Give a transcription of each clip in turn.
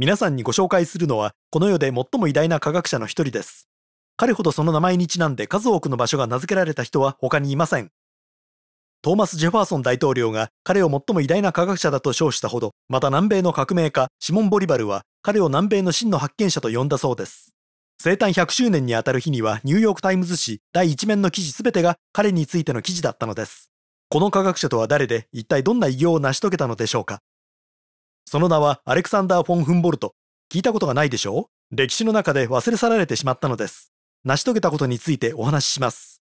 皆さんにご紹介するのは、この世で最も偉大な科学者の一人です。彼ほどその名前にちなんで数多くの場所が名付けられた人は他にいません。トーマス・ジェファーソン大統領が彼を最も偉大な科学者だと称したほど、また南米の革命家、シモン・ボリバルは彼を南米の真の発見者と呼んだそうです。生誕100周年にあたる日にはニューヨーク・タイムズ紙第1面の記事全てが彼についての記事だったのです。この科学者とは誰で、一体どんな偉業を成し遂げたのでしょうか。その名はアレクサンダー・フォン・フンボルト。聞いたことがないでしょう歴史の中で忘れ去られてしまったのです。成し遂げたことについてお話しします。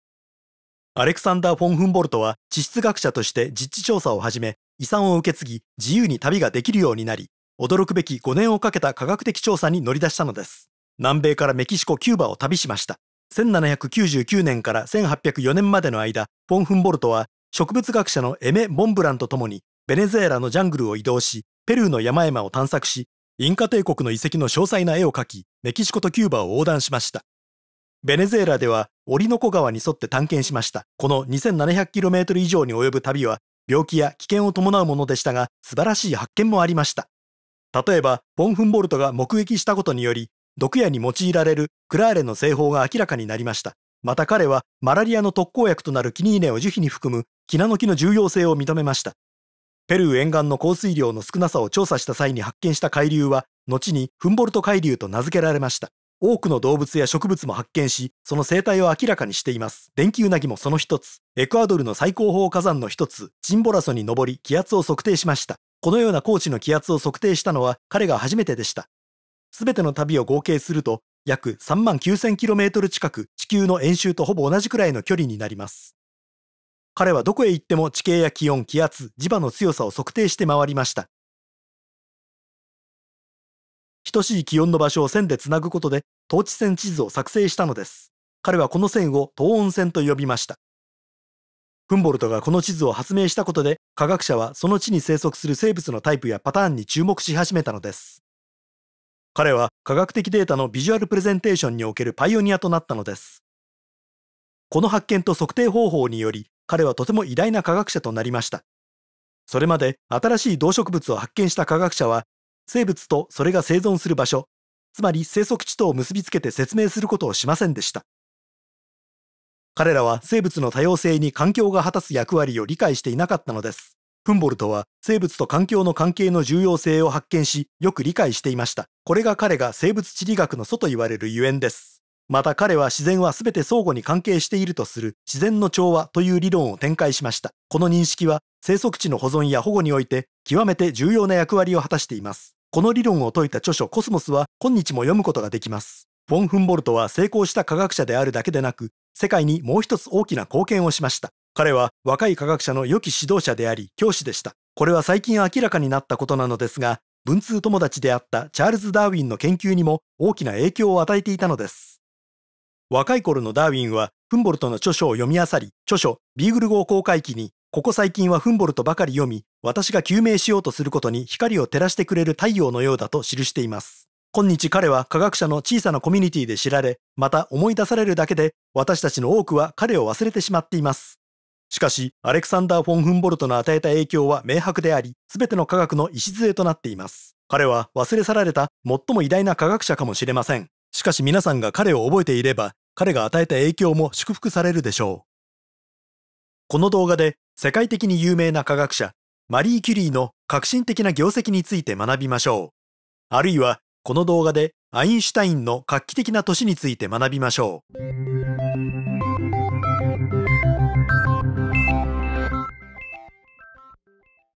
アレクサンダー・フォン・フンボルトは地質学者として実地調査を始め、遺産を受け継ぎ自由に旅ができるようになり、驚くべき5年をかけた科学的調査に乗り出したのです。南米からメキシコ、キューバを旅しました。1799年から1804年までの間、フォン・フンボルトは植物学者のエメ・モンブランと共にベネズエラのジャングルを移動し、ペルーの山々を探索し、インカ帝国の遺跡の詳細な絵を描き、メキシコとキューバを横断しました。ベネズエラではオリノコ川に沿って探検しました。この 2700km 以上に及ぶ旅は病気や危険を伴うものでしたが、素晴らしい発見もありました。例えば、ボンフンボルトが目撃したことにより、毒矢に用いられるクラーレの製法が明らかになりました。また彼はマラリアの特効薬となるキニーネを樹皮に含むキナノキの重要性を認めました。ペルー沿岸の降水量の少なさを調査した際に発見した海流は、後にフンボルト海流と名付けられました。多くの動物や植物も発見し、その生態を明らかにしています。電気ウナギもその一つ。エクアドルの最高峰火山の一つ、チンボラソに登り、気圧を測定しました。このような高地の気圧を測定したのは彼が初めてでした。すべての旅を合計すると、約3万9 0 0 0トル近く地球の円周とほぼ同じくらいの距離になります。彼はどこへ行っても地形や気温、気圧、磁場の強さを測定して回りました。等しい気温の場所を線でつなぐことで、統治線地図を作成したのです。彼はこの線を等温線と呼びました。フンボルトがこの地図を発明したことで、科学者はその地に生息する生物のタイプやパターンに注目し始めたのです。彼は科学的データのビジュアルプレゼンテーションにおけるパイオニアとなったのです。この発見と測定方法により、彼はとても偉大な科学者となりました。それまで新しい動植物を発見した科学者は、生物とそれが生存する場所、つまり生息地とを結びつけて説明することをしませんでした。彼らは生物の多様性に環境が果たす役割を理解していなかったのです。フンボルトは生物と環境の関係の重要性を発見し、よく理解していました。これが彼が生物地理学の祖と言われるゆえんです。また彼は自然は全て相互に関係しているとする自然の調和という理論を展開しました。この認識は生息地の保存や保護において極めて重要な役割を果たしています。この理論を説いた著書コスモスは今日も読むことができます。フォン・フンボルトは成功した科学者であるだけでなく、世界にもう一つ大きな貢献をしました。彼は若い科学者の良き指導者であり教師でした。これは最近明らかになったことなのですが、文通友達であったチャールズ・ダーウィンの研究にも大きな影響を与えていたのです。若い頃のダーウィンはフンボルトの著書を読み漁り、著書ビーグル号公開記に、ここ最近はフンボルトばかり読み、私が救命しようとすることに光を照らしてくれる太陽のようだと記しています。今日彼は科学者の小さなコミュニティで知られ、また思い出されるだけで、私たちの多くは彼を忘れてしまっています。しかし、アレクサンダー・フォン・フンボルトの与えた影響は明白であり、すべての科学の礎となっています。彼は忘れ去られた最も偉大な科学者かもしれません。しかし皆さんが彼を覚えていれば、彼が与えた影響も祝福されるでしょう。この動画で世界的に有名な科学者、マリー・キュリーの革新的な業績について学びましょう。あるいは、この動画でアインシュタインの画期的な年について学びましょう。